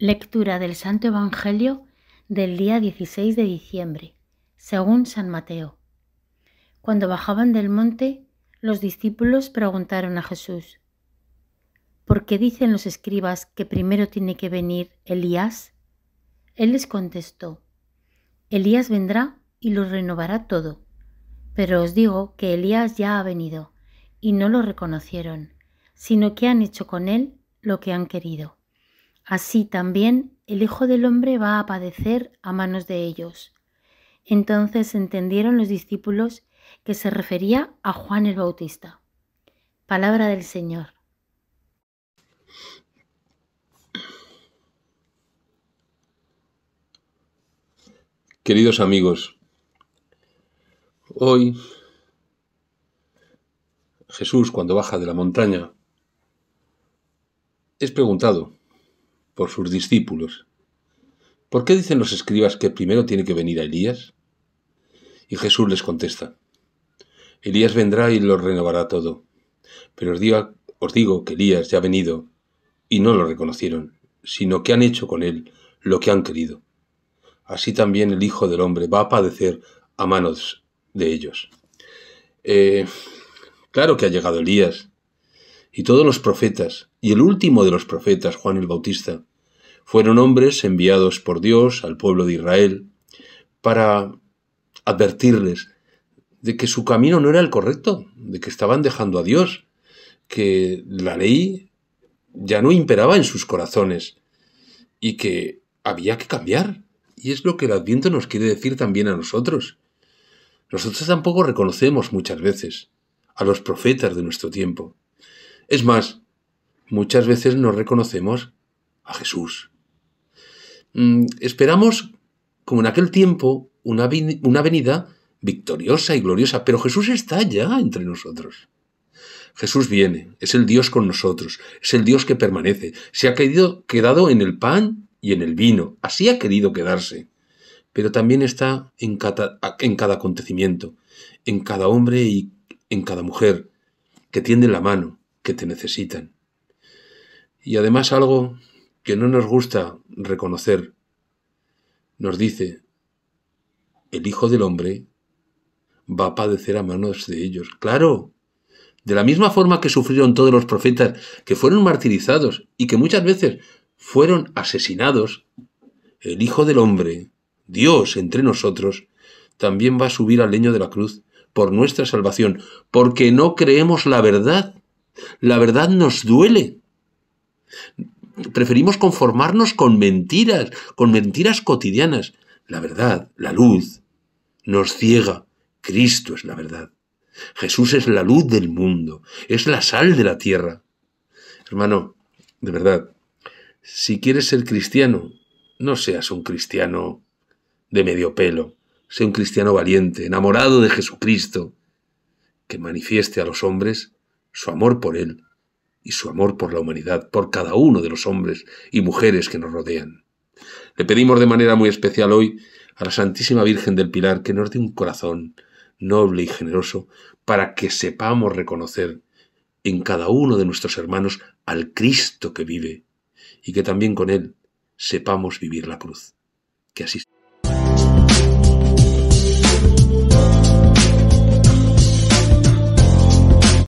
Lectura del Santo Evangelio del día 16 de diciembre, según San Mateo. Cuando bajaban del monte, los discípulos preguntaron a Jesús, ¿por qué dicen los escribas que primero tiene que venir Elías? Él les contestó, Elías vendrá y lo renovará todo, pero os digo que Elías ya ha venido, y no lo reconocieron, sino que han hecho con él lo que han querido. Así también el Hijo del Hombre va a padecer a manos de ellos. Entonces entendieron los discípulos que se refería a Juan el Bautista. Palabra del Señor. Queridos amigos, hoy Jesús cuando baja de la montaña es preguntado por sus discípulos. ¿Por qué dicen los escribas que primero tiene que venir a Elías? Y Jesús les contesta, Elías vendrá y lo renovará todo, pero os digo, que Elías ya ha venido y no lo reconocieron, sino que han hecho con él lo que han querido. Así también el Hijo del Hombre va a padecer a manos de ellos. Eh, claro que ha llegado Elías y todos los profetas, y el último de los profetas, Juan el Bautista, fueron hombres enviados por Dios al pueblo de Israel para advertirles de que su camino no era el correcto, de que estaban dejando a Dios, que la ley ya no imperaba en sus corazones y que había que cambiar. Y es lo que el adviento nos quiere decir también a nosotros. Nosotros tampoco reconocemos muchas veces a los profetas de nuestro tiempo. Es más, muchas veces no reconocemos a Jesús. Mm, esperamos, como en aquel tiempo, una, una venida victoriosa y gloriosa, pero Jesús está ya entre nosotros. Jesús viene, es el Dios con nosotros, es el Dios que permanece, se ha querido, quedado en el pan y en el vino, así ha querido quedarse, pero también está en cada, en cada acontecimiento, en cada hombre y en cada mujer, que tiende la mano, que te necesitan. Y además algo que no nos gusta reconocer, nos dice, el Hijo del Hombre va a padecer a manos de ellos. Claro, de la misma forma que sufrieron todos los profetas, que fueron martirizados y que muchas veces fueron asesinados, el Hijo del Hombre, Dios entre nosotros, también va a subir al leño de la cruz por nuestra salvación, porque no creemos la verdad. La verdad nos duele preferimos conformarnos con mentiras, con mentiras cotidianas. La verdad, la luz, nos ciega. Cristo es la verdad. Jesús es la luz del mundo, es la sal de la tierra. Hermano, de verdad, si quieres ser cristiano, no seas un cristiano de medio pelo, sea un cristiano valiente, enamorado de Jesucristo, que manifieste a los hombres su amor por Él y su amor por la humanidad, por cada uno de los hombres y mujeres que nos rodean. Le pedimos de manera muy especial hoy a la Santísima Virgen del Pilar que nos dé un corazón noble y generoso para que sepamos reconocer en cada uno de nuestros hermanos al Cristo que vive y que también con Él sepamos vivir la cruz. Que así sea.